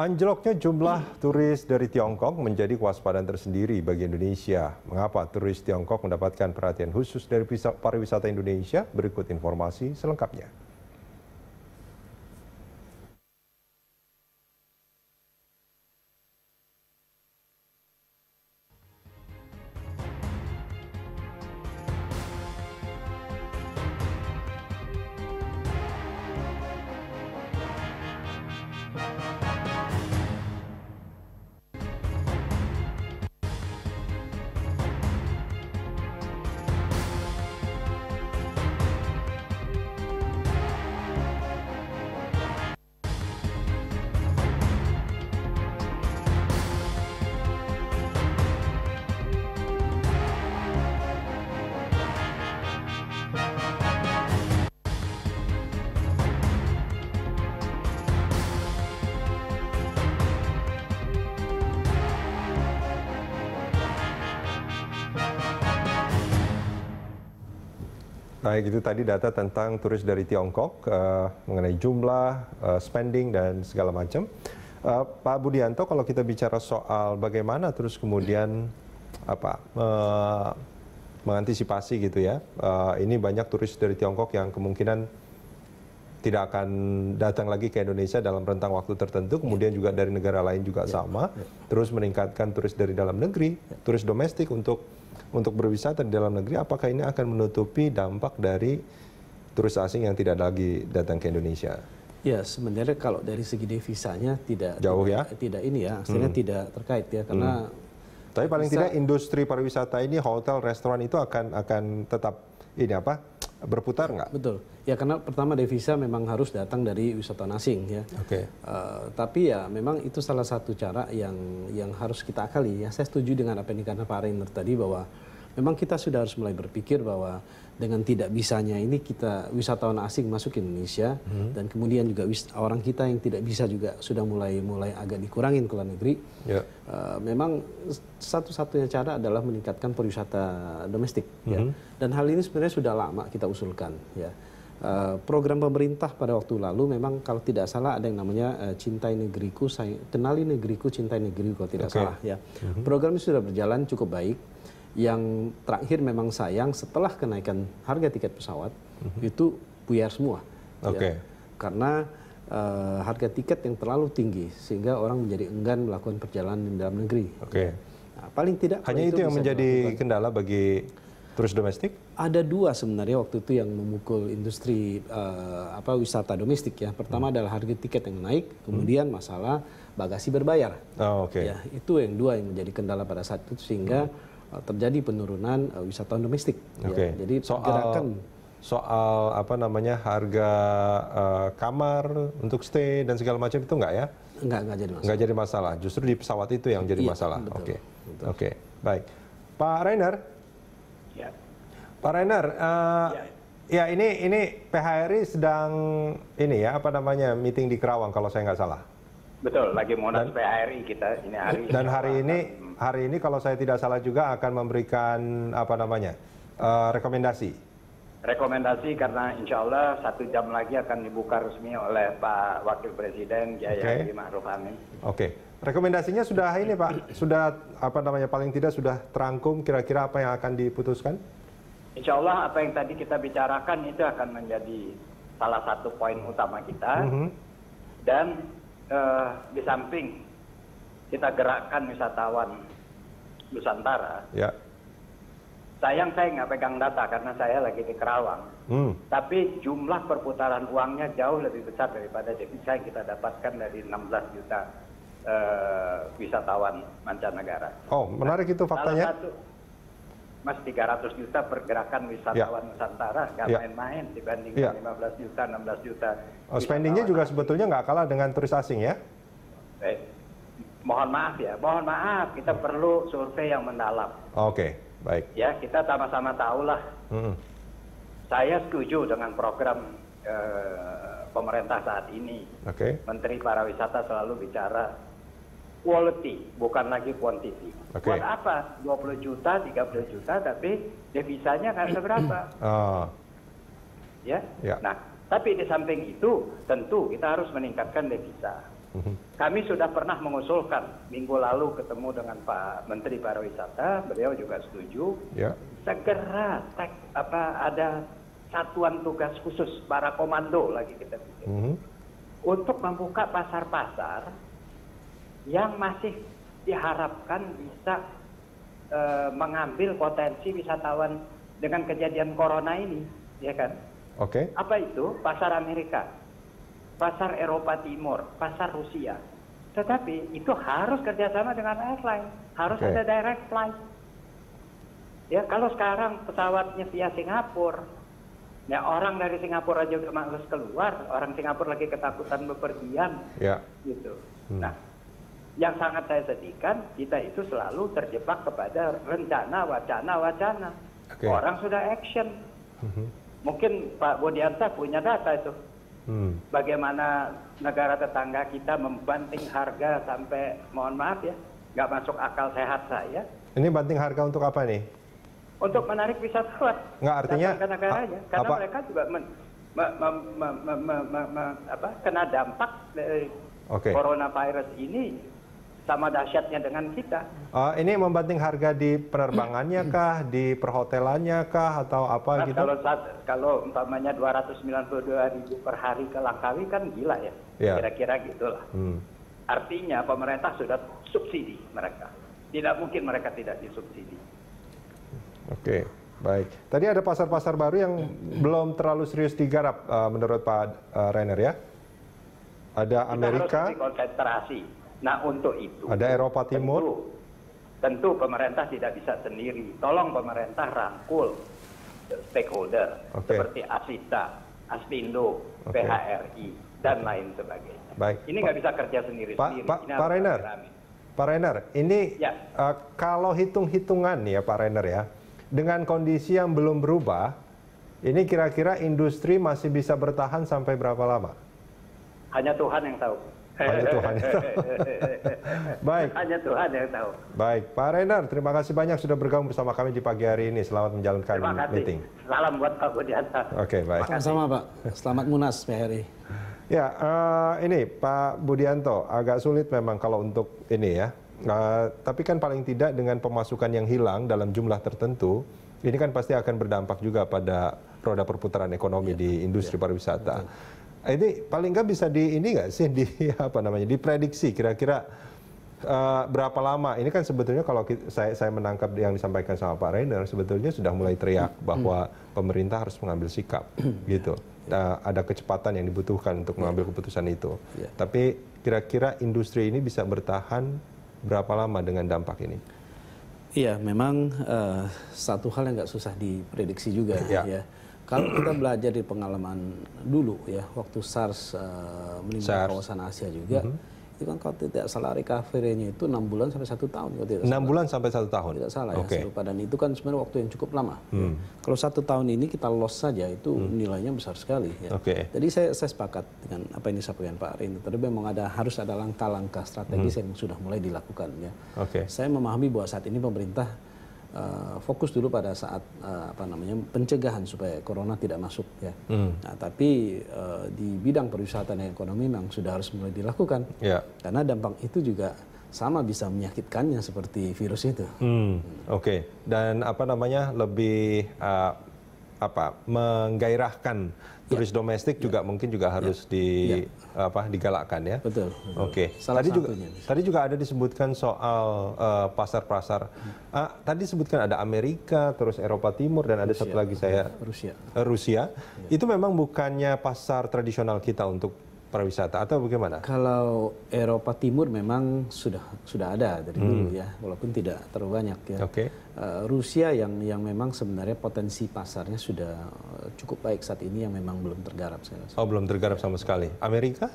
Anjloknya jumlah turis dari Tiongkok menjadi kewaspadaan tersendiri bagi Indonesia. Mengapa turis Tiongkok mendapatkan perhatian khusus dari pariwisata Indonesia? Berikut informasi selengkapnya. Baik, itu tadi data tentang turis dari Tiongkok uh, mengenai jumlah, uh, spending, dan segala macam. Uh, Pak Budianto, kalau kita bicara soal bagaimana terus kemudian apa uh, mengantisipasi gitu ya, uh, ini banyak turis dari Tiongkok yang kemungkinan tidak akan datang lagi ke Indonesia dalam rentang waktu tertentu, ya. kemudian juga dari negara lain juga ya. sama, ya. terus meningkatkan turis dari dalam negeri, turis domestik untuk untuk berwisata di dalam negeri, apakah ini akan menutupi dampak dari turis asing yang tidak lagi datang ke Indonesia? Ya sebenarnya kalau dari segi devisanya tidak jauh ya, tidak ini ya, akhirnya hmm. tidak terkait ya karena. Hmm. Tapi paling bisa, tidak industri pariwisata ini hotel, restoran itu akan akan tetap ini apa berputar nggak? Betul. Ya karena pertama devisa memang harus datang dari wisatawan asing ya. Oke. Okay. Uh, eh, tapi ya memang itu salah satu cara yang yang harus kita akali. Ya saya setuju dengan apa yang dikatakan Pak Rainer tadi bahwa memang kita sudah harus mulai berpikir bahwa dengan tidak bisanya ini kita wisatawan asing masuk ke Indonesia hmm. dan kemudian juga orang kita yang tidak bisa juga sudah mulai mulai agak dikurangin ke luar negeri. Yeah. Ya. Uh, memang satu-satunya cara adalah meningkatkan pariwisata domestik. Ya. Hmm. Ya. Dan hal ini sebenarnya sudah lama kita usulkan. Ya. Uh, program pemerintah pada waktu lalu memang kalau tidak salah ada yang namanya uh, cintai negeriku, say, kenali negeriku, cintai negeriku kalau tidak okay. salah ya. -hmm. Program ini sudah berjalan cukup baik yang terakhir memang sayang setelah kenaikan harga tiket pesawat mm-hmm. itu buyar semua. Ya. Oke. Okay. Ya. Karena uh, harga tiket yang terlalu tinggi sehingga orang menjadi enggan melakukan perjalanan di dalam negeri. Oke. Okay. Nah, paling tidak hanya itu, itu yang menjadi melakukan. kendala bagi terus domestik? Ada dua sebenarnya waktu itu yang memukul industri uh, apa wisata domestik ya. Pertama hmm. adalah harga tiket yang naik, hmm. kemudian hmm. masalah bagasi berbayar. Oh, oke. Okay. Ya, itu yang dua yang menjadi kendala pada saat itu sehingga hmm Eh, terjadi penurunan uh, wisatawan domestik. Okay. Ya. Jadi soal, gerakan soal apa namanya harga uh, kamar untuk stay dan segala macam itu enggak ya? Enggak, enggak jadi masalah. Enggak jadi masalah. Justru di pesawat itu yang jadi iya, masalah. Oke. Oke. Okay. Okay. Baik. Pak Rainer? Ya. Pak Rainer, uh, ya. ya ini ini PHRI sedang ini ya apa namanya meeting di Kerawang kalau saya nggak salah. Betul, lagi monas dan, PHRI kita ini hari Dan hari ini hari ini kalau saya tidak salah juga akan memberikan apa namanya? Uh, rekomendasi. Rekomendasi karena insya Allah satu jam lagi akan dibuka resmi oleh Pak Wakil Presiden Jaya okay. Haji Ma'ruf Amin. Oke. Okay. Rekomendasinya sudah ini Pak, sudah apa namanya paling tidak sudah terangkum kira-kira apa yang akan diputuskan? Insya Allah apa yang tadi kita bicarakan itu akan menjadi salah satu poin utama kita. Mm -hmm. Dan eh, di samping kita gerakkan wisatawan Nusantara. Ya. Sayang saya nggak pegang data karena saya lagi di Kerawang. Hmm. Tapi jumlah perputaran uangnya jauh lebih besar daripada devisa yang kita dapatkan dari 16 juta eh, wisatawan mancanegara. Oh, menarik itu faktanya. Salah satu, Mas 300 juta pergerakan wisatawan ya. Nusantara nggak ya. main-main dibandingkan ya. 15 juta 16 juta. Oh, spendingnya juga sebetulnya nggak kalah dengan turis asing ya? Eh, mohon maaf ya, mohon maaf kita oh. perlu survei yang mendalam. Oke, okay. baik. Ya kita sama-sama tahulah. Mm -hmm. Saya setuju dengan program eh, pemerintah saat ini. Oke. Okay. Menteri Pariwisata selalu bicara quality, bukan lagi quantity. Okay. Buat apa? 20 juta, 30 juta, tapi devisanya nggak seberapa. Uh. Ya? Yeah. Nah, tapi di samping itu, tentu kita harus meningkatkan devisa. Mhm. Kami sudah pernah mengusulkan minggu lalu ketemu dengan Pak Menteri Pariwisata, beliau juga setuju. Ya. Segera tek, apa ada satuan tugas khusus para komando lagi kita pikir. Mm -hmm. Untuk membuka pasar-pasar yang masih diharapkan bisa e, mengambil potensi wisatawan dengan kejadian corona ini, ya kan? Oke. Okay. Apa itu? Pasar Amerika, pasar Eropa Timur, pasar Rusia. Tetapi itu harus kerjasama dengan airline, harus okay. ada direct flight. Ya kalau sekarang pesawatnya via Singapura, ya orang dari Singapura aja udah males keluar, orang Singapura lagi ketakutan bepergian, yeah. gitu. Hmm. Nah yang sangat saya sedihkan kita itu selalu terjebak kepada rencana wacana wacana okay. orang sudah action mm-hmm. mungkin Pak Budianta punya data itu hmm. bagaimana negara tetangga kita membanting harga sampai mohon maaf ya nggak masuk akal sehat saya ini banting harga untuk apa nih untuk menarik wisatawan nggak artinya ke negaranya karena apa? mereka juga men, Ma, ma, ma, ma, ma, ma, ma, apa, kena dampak dari okay. coronavirus ini sama dahsyatnya dengan kita. Uh, ini membanting harga di penerbangannya hmm. kah, di perhotelannya kah, atau apa nah, gitu? Kalau saat, kalau umpamanya 292 ribu per hari ke Langkawi kan gila ya, kira ya. kira-kira gitulah. Hmm. Artinya pemerintah sudah subsidi mereka, tidak mungkin mereka tidak disubsidi. Oke. Okay. Baik, tadi ada pasar-pasar baru yang belum terlalu serius digarap uh, menurut Pak uh, Rainer ya. Ada Amerika. Kita harus konsentrasi Nah untuk itu ada Eropa Timur. Tentu, tentu pemerintah tidak bisa sendiri. Tolong pemerintah rangkul stakeholder okay. seperti ASITA, ASPindo, okay. PHRI dan okay. lain sebagainya. Baik. Ini nggak bisa kerja sendiri Pak, pa, Pak, Rainer. Pak Rainer, ini ya. uh, kalau hitung-hitungan ya Pak Rainer ya, dengan kondisi yang belum berubah, ini kira-kira industri masih bisa bertahan sampai berapa lama? Hanya Tuhan yang tahu hanya Tuhan yang tahu. Baik. Hanya Tuhan yang tahu. Baik, Pak Renar, terima kasih banyak sudah bergabung bersama kami di pagi hari ini. Selamat menjalankan terima kasih. meeting. Salam buat Pak Budianta. Oke, okay, baik. Sama-sama Pak. Selamat munas, Pak Ya, uh, ini Pak Budianto, agak sulit memang kalau untuk ini ya. Uh, tapi kan paling tidak dengan pemasukan yang hilang dalam jumlah tertentu, ini kan pasti akan berdampak juga pada roda perputaran ekonomi ya. di industri ya. pariwisata. Betul. Ah, ini paling nggak bisa di ini nggak sih di apa namanya diprediksi kira-kira uh, berapa lama? Ini kan sebetulnya kalau kita, saya saya menangkap yang disampaikan sama Pak Rainer sebetulnya sudah mulai teriak hmm. bahwa pemerintah harus mengambil sikap hmm. gitu. Uh, ada kecepatan yang dibutuhkan untuk ya. mengambil keputusan itu. Yeah. Tapi kira-kira industri ini bisa bertahan berapa lama dengan dampak ini? Iya, memang uh, satu hal yang nggak susah diprediksi juga ya. ya kalau kita belajar di pengalaman dulu ya, waktu SARS uh, eh, menimpa kawasan Asia juga, mm -hmm itu kan kalau tidak salah recovery-nya itu enam bulan sampai satu tahun kalau tidak 6 bulan sampai satu tahun? Tidak salah okay. ya, serupa. Dan itu kan sebenarnya waktu yang cukup lama. Hmm. Kalau satu tahun ini kita loss saja, itu hmm. nilainya besar sekali. Ya. Okay. Jadi saya, saya sepakat dengan apa yang disampaikan Pak Rindu. Tadi memang ada, harus ada langkah-langkah strategis hmm. yang sudah mulai dilakukan. Ya. Okay. Saya memahami bahwa saat ini pemerintah uh, fokus dulu pada saat uh, apa namanya pencegahan supaya corona tidak masuk ya. Hmm. Nah, tapi uh, di bidang perwisataan dan ekonomi memang sudah harus mulai dilakukan. Ya. Karena dampak itu juga sama bisa menyakitkannya seperti virus itu. Hmm. Oke. Okay. Dan apa namanya lebih uh, apa menggairahkan turis ya. domestik juga ya. mungkin juga ya. harus di apa digalakkan ya. Betul. betul. Oke. Okay. Tadi juga satunya. tadi juga ada disebutkan soal eh, pasar-pasar. Uh, tadi disebutkan ada Amerika, terus Eropa Timur dan ada satu lagi saya Rusia. Rusia. Ya. Itu memang bukannya pasar tradisional kita untuk pariwisata atau bagaimana? Kalau Eropa Timur memang sudah sudah ada dari hmm. dulu ya, walaupun tidak terlalu banyak ya. Okay. Uh, eh, Rusia yang yang memang sebenarnya potensi pasarnya sudah eh, cukup baik saat ini yang memang belum tergarap saya rasa. Oh belum tergarap sama sekali. Amerika?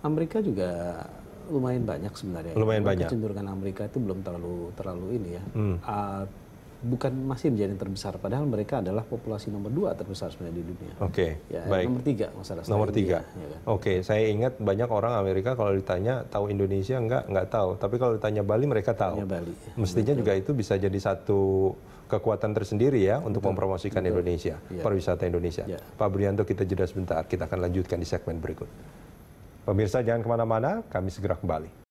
Amerika juga lumayan banyak sebenarnya. Lumayan ya. banyak. Kecenderungan Amerika itu belum terlalu terlalu ini ya. Hmm. Uh, bukan masih menjadi yang terbesar padahal mereka adalah populasi nomor dua terbesar sebenarnya di dunia. Oke. Okay, ya, baik. Nomor tiga masalah. Nomor iya, tiga. Ya, kan? Oke, okay, saya ingat banyak orang Amerika kalau ditanya tahu Indonesia enggak enggak tahu, tapi kalau ditanya Bali mereka tahu. Tanya Bali. Mestinya Betul. juga itu bisa jadi satu kekuatan tersendiri ya Betul. untuk mempromosikan Betul. Indonesia, ya. pariwisata Indonesia. Ya. Pak Brianto kita jeda sebentar, kita akan lanjutkan di segmen berikut. Pemirsa jangan kemana-mana, kami segera kembali.